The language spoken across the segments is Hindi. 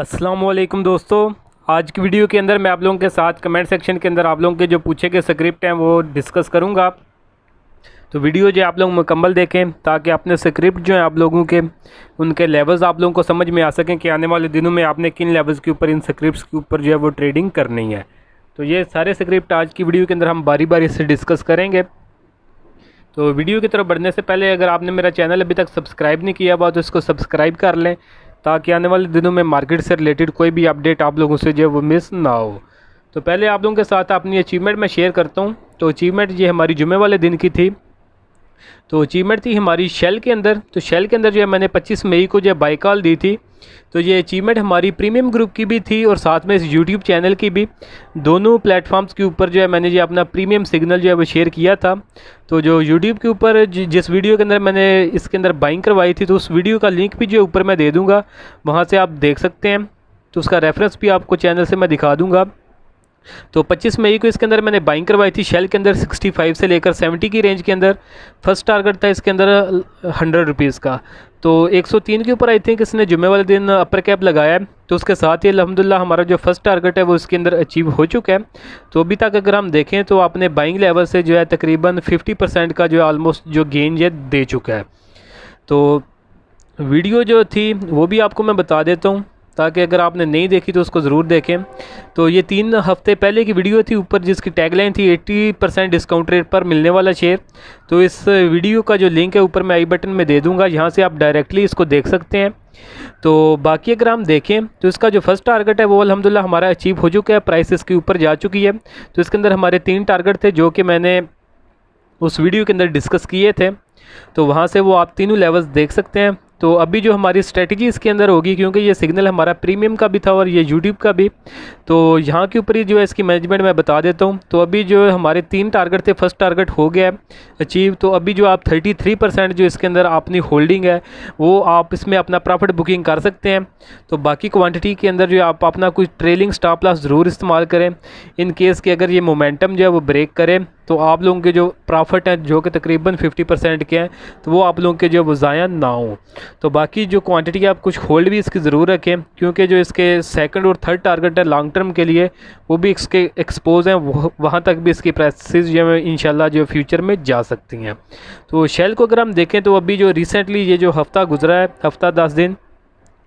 असलम दोस्तों आज की वीडियो के अंदर मैं आप लोगों के साथ कमेंट सेक्शन के अंदर आप लोगों के जो पूछे गए स्क्रिप्ट हैं वो डिस्कस करूंगा तो वीडियो जो आप लोग मुकम्मल देखें ताकि अपने स्क्रिप्ट जो हैं आप लोगों के उनके लेवल्स आप लोगों को समझ में आ सकें कि आने वाले दिनों में आपने किन लेवल्स के ऊपर इन स्क्रिप्ट के ऊपर जो है वो ट्रेडिंग करनी है तो ये सारे स्क्रिप्ट आज की वीडियो के अंदर हम बारी बारी से डिस्कस करेंगे तो वीडियो की तरफ बढ़ने से पहले अगर आपने मेरा चैनल अभी तक सब्सक्राइब नहीं किया हुआ तो इसको सब्सक्राइब कर लें ताकि आने वाले दिनों में मार्केट से रिलेटेड कोई भी अपडेट आप लोगों से जो वो मिस ना हो तो पहले आप लोगों के साथ अपनी अचीवमेंट मैं शेयर करता हूँ तो अचीवमेंट ये हमारी जुमे वाले दिन की थी तो अचीवमेंट थी हमारी शेल के अंदर तो शेल के अंदर जो है मैंने 25 मई को जो है बाइकॉल दी थी तो ये अचीवमेंट हमारी प्रीमियम ग्रुप की भी थी और साथ में इस यूट्यूब चैनल की भी दोनों प्लेटफॉर्म्स के ऊपर जो है मैंने ये अपना प्रीमियम सिग्नल जो है वो शेयर किया था तो जो यूट्यूब के ऊपर जिस वीडियो के अंदर मैंने इसके अंदर बाइंग करवाई थी तो उस वीडियो का लिंक भी जो ऊपर मैं दे दूँगा वहाँ से आप देख सकते हैं तो उसका रेफरेंस भी आपको चैनल से मैं दिखा दूँगा तो 25 मई को इसके अंदर मैंने बाइंग करवाई थी शेल के अंदर 65 से लेकर 70 की रेंज के अंदर फर्स्ट टारगेट था इसके अंदर हंड्रेड रुपीज़ का तो 103 के ऊपर आई थिंक इसने जुमे वाले दिन अपर कैप लगाया है तो उसके साथ ही अलहमदिल्ला हमारा जो फर्स्ट टारगेट है वो इसके अंदर अचीव हो चुका है तो अभी तक अगर हम देखें तो आपने बाइंग लेवल से जो है तकरीबन फिफ्टी परसेंट का जो है ऑलमोस्ट जो गेंज है दे चुका है तो वीडियो जो थी वो भी आपको मैं बता देता हूँ ताकि अगर आपने नहीं देखी तो उसको ज़रूर देखें तो ये तीन हफ्ते पहले की वीडियो थी ऊपर जिसकी टैगलाइन थी 80 परसेंट डिस्काउंट रेट पर मिलने वाला शेयर तो इस वीडियो का जो लिंक है ऊपर मैं आई बटन में दे दूंगा यहाँ से आप डायरेक्टली इसको देख सकते हैं तो बाकी अगर हम देखें तो इसका जो फर्स्ट टारगेट है वो अलहमदिल्ला हमारा अचीव हो चुका है प्राइस इसके ऊपर जा चुकी है तो इसके अंदर हमारे तीन टारगेट थे जो कि मैंने उस वीडियो के अंदर डिस्कस किए थे तो वहाँ से वो आप तीनों लेवल्स देख सकते हैं तो अभी जो हमारी स्ट्रेटजी इसके अंदर होगी क्योंकि ये सिग्नल हमारा प्रीमियम का भी था और ये यूट्यूब का भी तो यहाँ के ऊपर ही जो है इसकी मैनेजमेंट मैं बता देता हूँ तो अभी जो हमारे तीन टारगेट थे फर्स्ट टारगेट हो गया अचीव तो अभी जो आप थर्टी थ्री परसेंट जो इसके अंदर अपनी होल्डिंग है वो आप इसमें अपना प्रॉफिट बुकिंग कर सकते हैं तो बाकी क्वान्टिटी के अंदर जो आप अपना कुछ ट्रेलिंग स्टॉप लॉस ज़रूर इस्तेमाल करें इन केस कि अगर ये मोमेंटम जो है वो ब्रेक करें तो आप लोगों के जो प्रॉफिट हैं जो कि तकरीबन 50 परसेंट के हैं तो वो आप लोगों के जो वो ज़ाया ना हो तो बाकी जो क्वांटिटी आप कुछ होल्ड भी इसकी ज़रूर रखें क्योंकि जो इसके सेकंड और थर्ड टारगेट है लॉन्ग टर्म के लिए वो भी इसके एक्सपोज हैं वहाँ तक भी इसकी प्राइसिस जो है इन जो फ्यूचर में जा सकती हैं तो शेल को अगर हम देखें तो अभी जो रिसेंटली ये जो हफ़्ता गुजरा है हफ़्ता दस दिन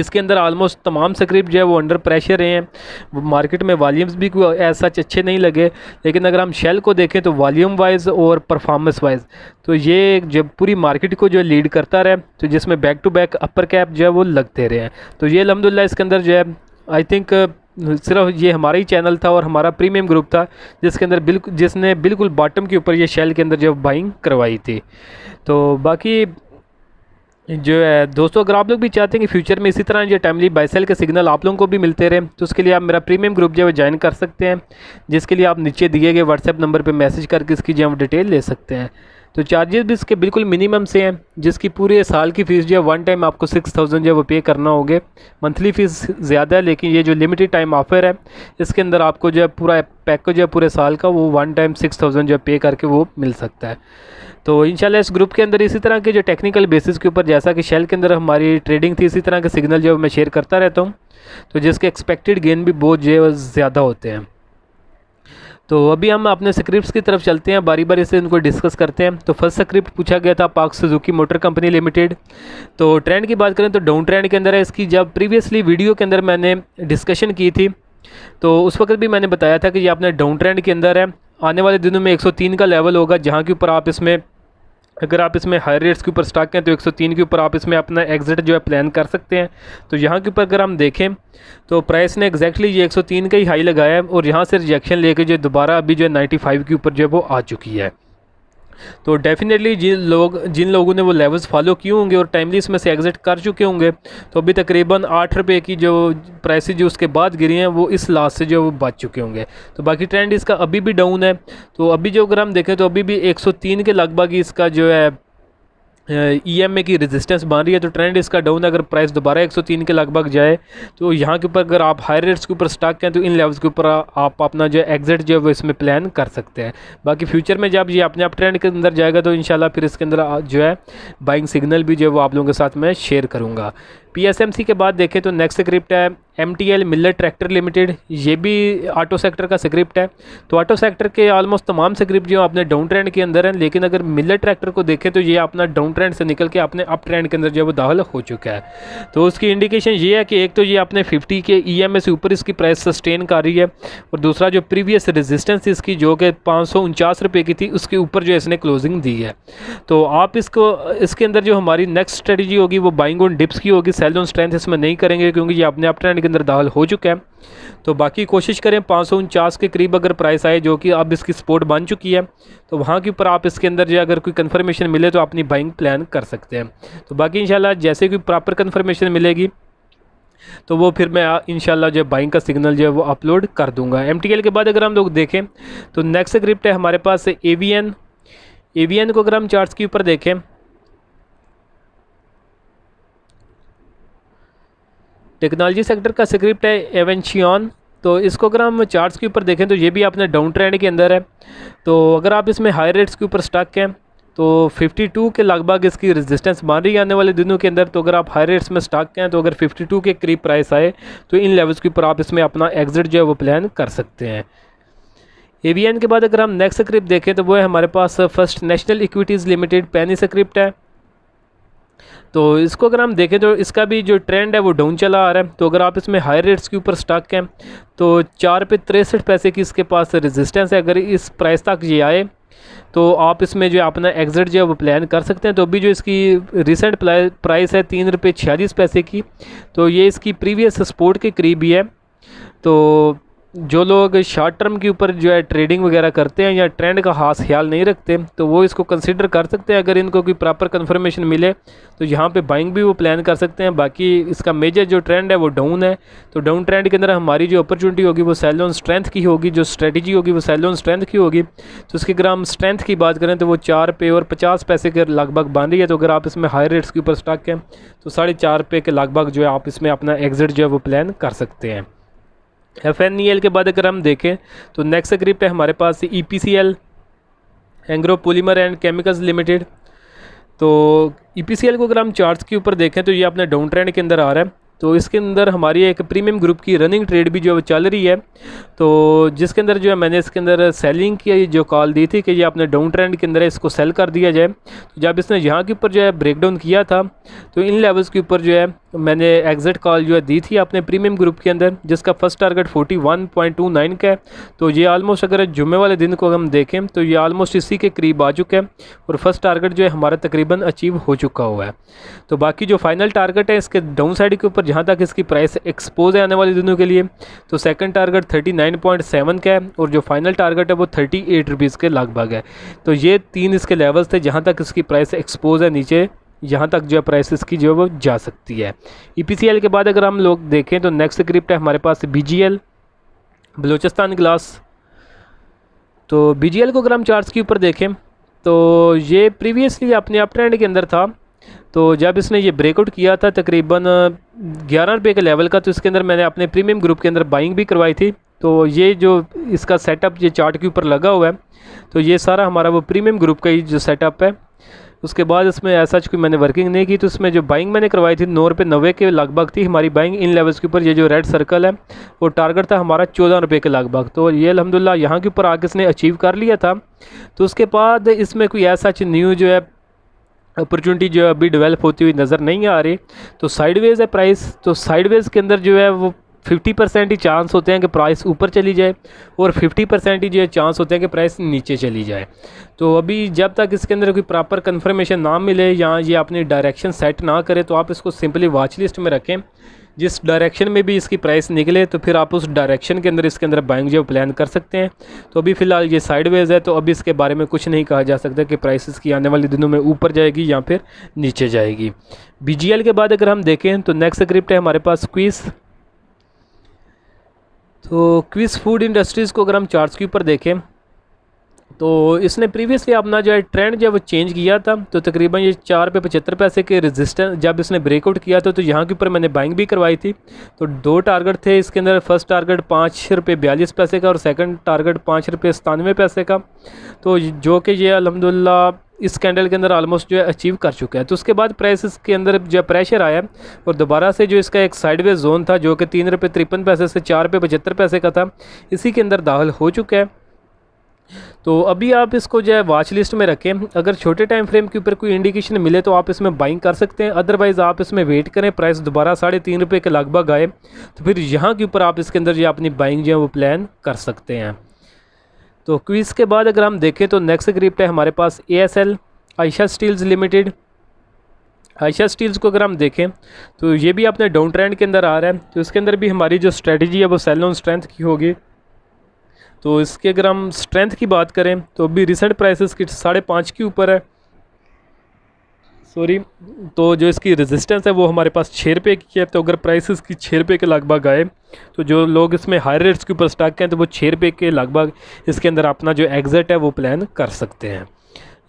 इसके अंदर ऑलमोस्ट तमाम स्क्रिप्ट जो है वो अंडर प्रेशर हैं मार्केट में वॉल्यूम्स भी एज सच अच्छे नहीं लगे लेकिन अगर हम शेल को देखें तो वॉल्यूम वाइज और परफॉर्मेंस वाइज तो ये जब पूरी मार्केट को जो लीड करता रहे तो जिसमें back to back upper cap जो है वो लगते रहे तो ये अलहमदिल्ला इसके अंदर जो है आई थिंक सिर्फ ये हमारा ही चैनल था और हमारा प्रीमियम ग्रुप था जिसके अंदर बिल्कुल जिसने बिल्कुल बॉटम के ऊपर ये शेल के अंदर जो बाइंग करवाई थी तो बाकी जो है दोस्तों अगर आप लोग भी चाहते हैं कि फ्यूचर में इसी तरह जो टाइमली बाइसेल के सिग्नल आप लोगों को भी मिलते रहे तो उसके लिए आप मेरा प्रीमियम ग्रुप जो है ज्वाइन कर सकते हैं जिसके लिए आप नीचे दिए गए व्हाट्सएप नंबर पर मैसेज करके इसकी जो है डिटेल ले सकते हैं तो चार्जेस भी इसके बिल्कुल मिनिमम से हैं जिसकी पूरे साल की फ़ीस जो है वन टाइम आपको सिक्स थाउजेंड जो है वो पे करना होगे मंथली फ़ीस ज़्यादा है लेकिन ये जो लिमिटेड टाइम ऑफ़र है इसके अंदर आपको जो है पूरा पैकेज जो है पूरे साल का वो वन टाइम सिक्स थाउजेंड जो है पे करके वो मिल सकता है तो इंशाल्लाह इस ग्रुप के अंदर इसी तरह के जो टेक्निकल बेसिस के ऊपर जैसा कि शेल के अंदर हमारी ट्रेडिंग थी इसी तरह के सिग्नल जो मैं शेयर करता रहता हूँ तो जिसके एक्सपेक्टेड गेन भी बहुत जो ज़्यादा होते हैं तो अभी हम अपने स्क्रिप्ट की तरफ चलते हैं बारी बारी से इनको डिस्कस करते हैं तो फर्स्ट स्क्रिप्ट पूछा गया था Pak Suzuki motor company limited तो ट्रेंड की बात करें तो डाउन ट्रेंड के अंदर है इसकी जब प्रीवियसली वीडियो के अंदर मैंने डिस्कशन की थी तो उस वक्त भी मैंने बताया था कि ये अपने डाउन ट्रेंड के अंदर है आने वाले दिनों में 103 का लेवल होगा जहाँ के ऊपर आप इसमें अगर आप इसमें हायर रेट्स के ऊपर स्टॉक हैं तो 103 के ऊपर आप इसमें अपना एग्जिट जो है प्लान कर सकते हैं तो यहाँ के ऊपर अगर हम देखें तो प्राइस ने एक्जैक्टली ये 103 का ही हाई लगाया है और यहाँ से रिजेक्शन लेके जो दोबारा अभी जो है नाइन्टी के ऊपर जो है वो आ चुकी है तो डेफिनेटली जिन लोग जिन लोगों ने वो लेवल्स फॉलो किए होंगे और टाइमली इसमें से एग्जिट कर चुके होंगे तो अभी तकरीबन आठ रुपये की जो प्राइसेज जो उसके बाद गिरी हैं वो इस लास्ट से जो वो बच चुके होंगे तो बाकी ट्रेंड इसका अभी भी डाउन है तो अभी जो अगर हम देखें तो अभी भी एक के लगभग इसका जो है ई एम ए की रेजिस्टेंस बन रही है तो ट्रेंड इसका डाउन है अगर प्राइस दोबारा 103 के लगभग जाए तो यहाँ के ऊपर अगर आप हाई रेट्स के ऊपर स्टॉक हैं तो इन लेवल्स के ऊपर आप अपना जो एग्जिट जो है वो इसमें प्लान कर सकते हैं बाकी फ्यूचर में जब ये अपने आप ट्रेंड के अंदर जाएगा तो इन फिर इसके अंदर जो है बाइंग सिग्नल भी जो है वो आप लोगों के साथ मैं शेयर करूँगा पीएसएमसी के बाद देखें तो नेक्स्ट स्क्रिप्ट है M T L Miller tractor limited ये भी ऑटो सेक्टर का स्क्रिप्ट है तो ऑटो सेक्टर के ऑलमोस्ट तमाम स्क्रिप्ट जो अपने डाउन ट्रेंड के अंदर हैं लेकिन अगर मिलर ट्रैक्टर को देखें तो ये अपना डाउन ट्रेंड से निकल के अपने अप ट्रेंड के अंदर जो है वो दाखिल हो चुका है तो उसकी इंडिकेशन ये है कि एक तो ये अपने फिफ्टी के ई एम से ऊपर इसकी प्राइस सस्टेन कर रही है और दूसरा जो प्रीवियस रजिस्टेंस इसकी जो कि पाँच सौ उनचास रुपये की थी उसके ऊपर जो इसने क्लोजिंग दी है तो आप इसको इसके अंदर जो हमारी नेक्स्ट स्ट्रेटी होगी वो बाइंग ऑन डिप्स की होगी सेल जोन स्ट्रेंथ इसमें नहीं करेंगे क्योंकि ये अपने आप ट्रेंड के अंदर दाखिल हो चुका है तो बाकी कोशिश करें पाँच के करीब अगर प्राइस आए जो कि अब इसकी सपोर्ट बन चुकी है तो वहाँ के ऊपर आप इसके अंदर जो अगर कोई कन्फर्मेशन मिले तो अपनी बाइंग प्लान कर सकते हैं तो बाकी इन जैसे कोई प्रॉपर कन्फर्मेशन मिलेगी तो वो फिर मैं इंशाल्लाह जो बाइंग का सिग्नल जो है वो अपलोड कर दूंगा एम के बाद अगर हम लोग देखें तो नेक्स्ट स्क्रिप्ट है हमारे पास ए वी एन को अगर हम चार्ट्स के ऊपर देखें टेक्नोलॉजी सेक्टर का स्क्रिप्ट है एवेंशियन तो इसको अगर हम चार्ट्स के ऊपर देखें तो ये भी आपने डाउन ट्रेंड के अंदर है तो अगर आप इसमें हाई रेट्स के ऊपर स्टक हैं तो 52 के लगभग इसकी रेजिस्टेंस मान रही आने वाले दिनों के अंदर तो अगर आप हाई रेट्स में स्टॉक हैं तो अगर 52 के करीब प्राइस आए तो इन लेवल्स के ऊपर आप इसमें अपना एग्जिट जो है वो प्लान कर सकते हैं ए के बाद अगर हम नेक्स्ट स्क्रिप्ट देखें तो वो है हमारे पास first national equities limited penny script है तो इसको अगर हम देखें तो इसका भी जो ट्रेंड है वो डाउन चला आ रहा है तो अगर आप इसमें हाई रेट्स के ऊपर स्टॉक हैं तो चार पे तिरसठ पैसे की इसके पास रेजिस्टेंस है अगर इस प्राइस तक ये आए तो आप इसमें जो अपना एग्ज़िट जो है वो प्लान कर सकते हैं तो अभी जो इसकी रिसेंट प्राइस है तीन रुपये छियालीस पैसे की तो ये इसकी प्रीवियस सपोर्ट के करीब ही है तो जो लोग शॉर्ट टर्म के ऊपर जो है ट्रेडिंग वगैरह करते हैं या ट्रेंड का खास ख्याल नहीं रखते तो वो इसको कंसिडर कर सकते हैं अगर इनको कोई प्रॉपर कन्फर्मेशन मिले तो यहाँ पे बाइंग भी वो प्लान कर सकते हैं बाकी इसका मेजर जो ट्रेंड है वो डाउन है तो डाउन ट्रेंड के अंदर हमारी जो अपॉर्चुनिटी होगी वो सेल ऑन स्ट्रेंथ की होगी जो स्ट्रेटजी होगी वो सेल ऑन स्ट्रेंथ की होगी तो उसकी अगर हम स्ट्रेंथ की बात करें तो वो चार पे और पचास पैसे के लगभग बन रही है तो अगर आप इसमें हाई रेट्स के ऊपर स्टाक हैं तो साढ़े चार पे के लगभग जो है आप इसमें अपना एग्ज़िट जो है वो प्लान कर सकते हैं एफ एन ई एल के बाद अगर हम देखें तो नेक्स्ट ग्रिप है हमारे पास E e P C L Engro polymer and chemicals limited तो ई पी सी एल को अगर हम चार्ट्स के ऊपर देखें तो ये अपने डाउन ट्रेंड के अंदर आ रहा है तो इसके अंदर हमारी एक प्रीमियम ग्रुप की रनिंग ट्रेड भी जो है चल रही है तो जिसके अंदर जो है मैंने इसके अंदर सेलिंग की जो कॉल दी थी कि ये अपने डाउन ट्रेंड के अंदर इसको सेल कर दिया जाए तो जब इसने यहाँ के ऊपर जो है ब्रेक डाउन किया था तो इन लेवल्स के ऊपर जो है तो मैंने एग्ज़िट कॉल जो है दी थी अपने प्रीमियम ग्रुप के अंदर जिसका फर्स्ट टारगेट 41.29 का है तो ये आलमोस्ट अगर जुमे वाले दिन को हम देखें तो ये आलमोस्ट इसी के करीब आ चुका है और फर्स्ट टारगेट जो है हमारा तकरीबन अचीव हो चुका हुआ है तो बाकी जो फाइनल टारगेट है इसके डाउन साइड के ऊपर जहाँ तक इसकी प्राइस एक्सपोज है आने वाले दिनों के लिए तो सेकेंड टारगेट थर्टी का है और जो फाइनल टारगेट है वो थर्टी के लगभग है तो ये तीन इसके लेवल्स थे जहाँ तक इसकी प्राइस एक्सपोज है नीचे यहाँ तक जो है प्राइसेस की जो है वो जा सकती है ई e के बाद अगर हम लोग देखें तो नेक्स्ट क्रिप्ट है हमारे पास बी बलूचिस्तान ग्लास तो बी को अगर हम चार्ट के ऊपर देखें तो ये प्रीवियसली अपने अप ट्रेंड के अंदर था तो जब इसने ये ब्रेकआउट किया था तकरीबन ग्यारह रुपये के लेवल का तो इसके अंदर मैंने अपने प्रीमियम ग्रुप के अंदर बाइंग भी करवाई थी तो ये जो इसका सेटअप ये चार्ट के ऊपर लगा हुआ है तो ये सारा हमारा वो प्रीमियम ग्रुप का ही जो सेटअप है उसके बाद इसमें ऐसा कोई मैंने वर्किंग नहीं की तो इसमें जो बाइंग मैंने करवाई थी नौ रुपये नब्बे के लगभग थी हमारी बाइंग इन लेवल्स के ऊपर ये जो रेड सर्कल है वो टारगेट था हमारा चौदह रुपये के लगभग तो ये अलहमदिल्ला यहाँ के ऊपर आके इसने अचीव कर लिया था तो उसके बाद इसमें कोई ऐसा न्यू जो है अपॉर्चुनिटी जो है अभी डेवलप होती हुई नज़र नहीं आ रही तो साइडवेज़ है प्राइस तो साइडवेज़ के अंदर जो है वो फिफ्टी परसेंट ही चांस होते हैं कि प्राइस ऊपर चली जाए और फिफ्टी परसेंट ही जो है चांस होते हैं कि प्राइस नीचे चली जाए तो अभी जब तक इसके अंदर कोई प्रॉपर कंफर्मेशन ना मिले या ये अपनी डायरेक्शन सेट ना करे तो आप इसको सिंपली वॉच लिस्ट में रखें जिस डायरेक्शन में भी इसकी प्राइस निकले तो फिर आप उस डायरेक्शन के अंदर इसके अंदर बाइंग जो प्लान कर सकते हैं तो अभी फ़िलहाल ये साइडवेज है तो अभी इसके बारे में कुछ नहीं कहा जा सकता कि प्राइस इसकी आने वाले दिनों में ऊपर जाएगी या फिर नीचे जाएगी बी के बाद अगर हम देखें तो नेक्स्ट स्क्रिप्ट है हमारे पास क्वीज़ तो क्विज़ फूड इंडस्ट्रीज़ को अगर हम चार्ट्स के ऊपर देखें तो इसने प्रीवियसली अपना जो है ट्रेंड जब चेंज किया था तो तकरीबन ये चार पे पचहत्तर पैसे के रेजिस्टेंस जब इसने ब्रेकआउट किया था तो यहाँ के ऊपर मैंने बाइंग भी करवाई थी तो दो टारगेट थे इसके अंदर फर्स्ट टारगेट पाँच रुपये बयालीस पैसे का और सेकंड टारगेट पाँच रुपये सतानवे पैसे का तो जो कि ये अलहमदिल्ला इस कैंडल के अंदर ऑलमोस्ट जो है अचीव कर चुका है तो उसके बाद प्राइस इसके अंदर जो प्रेशर आया और दोबारा से जो इसका एक साइडवे जोन था जो कि तीन रुपये तिरपन पैसे से चार रुपये पचहत्तर पैसे का था इसी के अंदर दाखिल हो चुका है तो अभी आप इसको जो है वॉच लिस्ट में रखें अगर छोटे टाइम फ्रेम के ऊपर कोई इंडिकेशन मिले तो आप इसमें बाइंग कर सकते हैं अदरवाइज़ आप इसमें वेट करें प्राइस दोबारा साढ़े तीन रुपये के लगभग आए तो फिर यहाँ के ऊपर आप इसके अंदर जो अपनी बाइंग जो है वो प्लान कर सकते हैं तो क्विज़ के बाद अगर हम देखें तो नेक्स्ट ग्रिप्ट है हमारे पास A S L Aisha steels limited Aisha steels को अगर हम देखें तो ये भी अपने डाउन ट्रेंड के अंदर आ रहा है तो इसके अंदर भी हमारी जो स्ट्रेटजी है वो सेल ऑन स्ट्रेंथ की होगी तो इसके अगर हम स्ट्रेंथ की बात करें तो अभी रिसेंट प्राइसेस की साढ़े पाँच के ऊपर है सॉरी तो जो इसकी रेजिस्टेंस है वो हमारे पास छः रुपये की है तो अगर प्राइस इसकी छः रुपये के लगभग आए तो जो लोग इसमें हाई रेट्स के ऊपर स्टाक हैं तो वो छः रुपये के लगभग इसके अंदर अपना जो एग्ज़िट है वो प्लान कर सकते हैं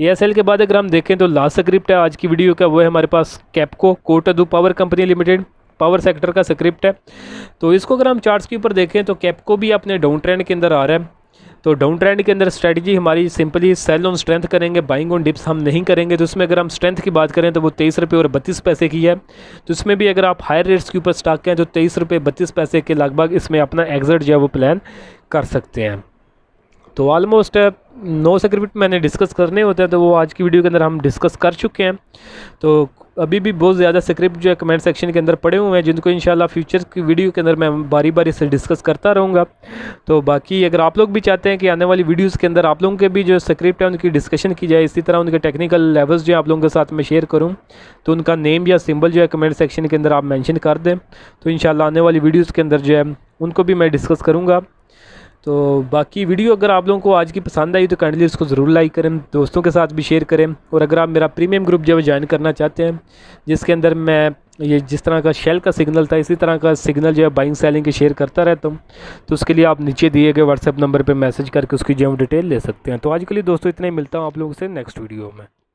ई के बाद अगर हम देखें तो लास्ट स्क्रिप्ट है आज की वीडियो का वो है हमारे पास Kapco Kotaddu power company limited power sector का स्क्रिप्ट है तो इसको अगर हम चार्ट्स के ऊपर देखें तो कैपको भी अपने डाउन ट्रेंड के अंदर आ रहा है तो डाउन ट्रेंड के अंदर स्ट्रैटेजी हमारी सिंपली सेल ऑन स्ट्रेंथ करेंगे बाइंग ऑन डिप्स हम नहीं करेंगे तो उसमें अगर हम स्ट्रेंथ की बात करें तो वो तेईस रुपये और बत्तीस पैसे की है तो इसमें भी अगर आप हायर रेट्स के ऊपर स्टॉक के हैं तो तेईस रुपये बत्तीस पैसे के लगभग इसमें अपना एग्जिट जो है वो प्लान कर सकते हैं तो ऑलमोस्ट नौ सेक्रिप्ट मैंने डिस्कस करने होते हैं तो वो आज की वीडियो के अंदर हम डिस्कस कर चुके हैं तो अभी भी बहुत ज़्यादा स्क्रिप्ट जो है कमेंट सेक्शन के अंदर पड़े हुए हैं जिनको इन फ्यूचर की वीडियो के अंदर मैं बारी बारी से डिस्कस करता रहूँगा तो बाकी अगर आप लोग भी चाहते हैं कि आने वाली वीडियोज़ के अंदर आप लोगों के भी जो स्क्रिप्ट है उनकी डिस्कशन की जाए इसी तरह उनके टेक्निकल लेवल्स जो है आप लोगों के साथ में शेयर करूँ तो उनका नेम या सिम्बल जो है कमेंट सेक्शन के अंदर आप मैंशन कर दें तो इन आने वाली वीडियोज़ के अंदर जो है उनको भी मैं डिस्कस करूँगा तो बाकी वीडियो अगर आप लोगों को आज की पसंद आई तो काइंडली उसको ज़रूर लाइक करें दोस्तों के साथ भी शेयर करें और अगर आप मेरा प्रीमियम ग्रुप जो है ज्वाइन करना चाहते हैं जिसके अंदर मैं ये जिस तरह का शेल का सिग्नल था इसी तरह का सिग्नल जो है बाइंग सेलिंग के शेयर करता रहता हूँ तो उसके लिए आप नीचे दिए गए व्हाट्सअप नंबर पर मैसेज करके उसकी जो डिटेल ले सकते हैं तो आज के लिए दोस्तों इतना ही मिलता हूँ आप लोगों से नेक्स्ट वीडियो में